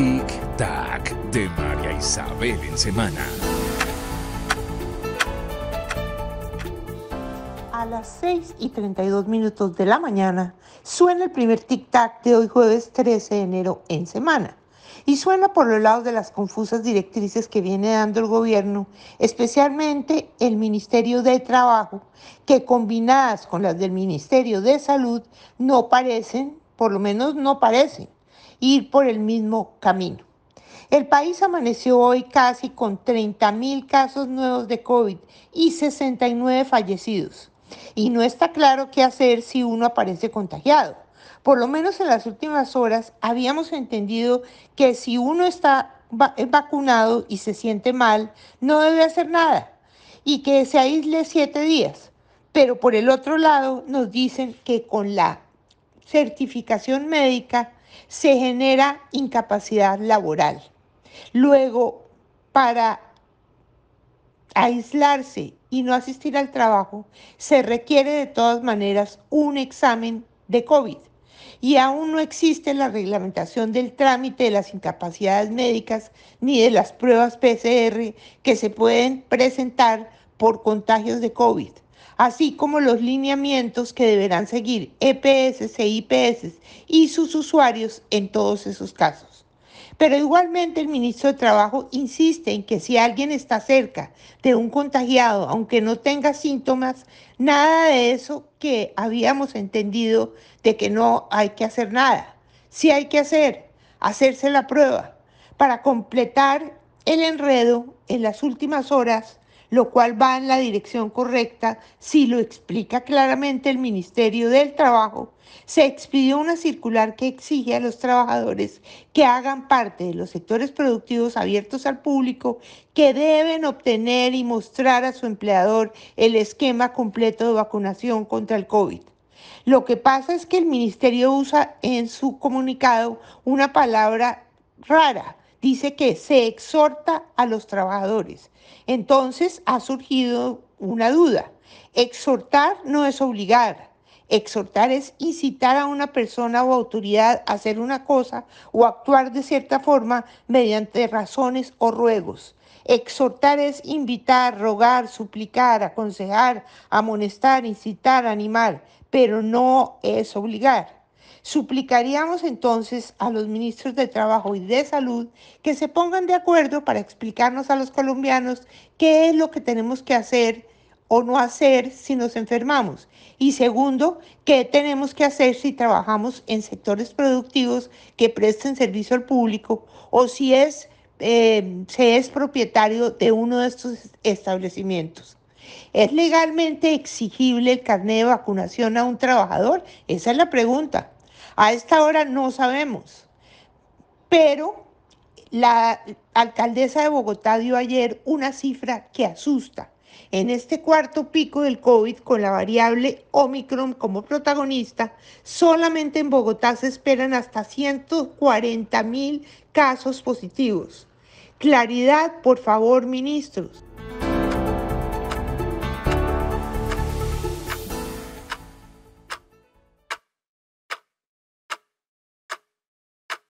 Tic Tac de María Isabel en semana. A las 6 y 32 minutos de la mañana suena el primer Tic Tac de hoy jueves 13 de enero en semana y suena por los lados de las confusas directrices que viene dando el gobierno, especialmente el Ministerio de Trabajo, que combinadas con las del Ministerio de Salud no parecen, por lo menos no parecen, ir por el mismo camino. El país amaneció hoy casi con 30.000 casos nuevos de COVID y 69 fallecidos. Y no está claro qué hacer si uno aparece contagiado. Por lo menos en las últimas horas habíamos entendido que si uno está eh, vacunado y se siente mal, no debe hacer nada y que se aísle siete días. Pero por el otro lado nos dicen que con la certificación médica se genera incapacidad laboral. Luego, para aislarse y no asistir al trabajo, se requiere de todas maneras un examen de COVID. Y aún no existe la reglamentación del trámite de las incapacidades médicas ni de las pruebas PCR que se pueden presentar por contagios de COVID así como los lineamientos que deberán seguir EPS e IPS y sus usuarios en todos esos casos. Pero igualmente el ministro de Trabajo insiste en que si alguien está cerca de un contagiado, aunque no tenga síntomas, nada de eso que habíamos entendido de que no hay que hacer nada. Si hay que hacer, hacerse la prueba para completar el enredo en las últimas horas lo cual va en la dirección correcta si lo explica claramente el Ministerio del Trabajo, se expidió una circular que exige a los trabajadores que hagan parte de los sectores productivos abiertos al público que deben obtener y mostrar a su empleador el esquema completo de vacunación contra el COVID. Lo que pasa es que el ministerio usa en su comunicado una palabra rara dice que se exhorta a los trabajadores. Entonces ha surgido una duda. Exhortar no es obligar. Exhortar es incitar a una persona o autoridad a hacer una cosa o actuar de cierta forma mediante razones o ruegos. Exhortar es invitar, rogar, suplicar, aconsejar, amonestar, incitar, animar, pero no es obligar. Suplicaríamos entonces a los ministros de Trabajo y de Salud que se pongan de acuerdo para explicarnos a los colombianos qué es lo que tenemos que hacer o no hacer si nos enfermamos. Y segundo, qué tenemos que hacer si trabajamos en sectores productivos que presten servicio al público o si es, eh, se es propietario de uno de estos establecimientos. ¿Es legalmente exigible el carnet de vacunación a un trabajador? Esa es la pregunta. A esta hora no sabemos, pero la alcaldesa de Bogotá dio ayer una cifra que asusta. En este cuarto pico del COVID, con la variable Omicron como protagonista, solamente en Bogotá se esperan hasta 140 mil casos positivos. Claridad, por favor, ministros.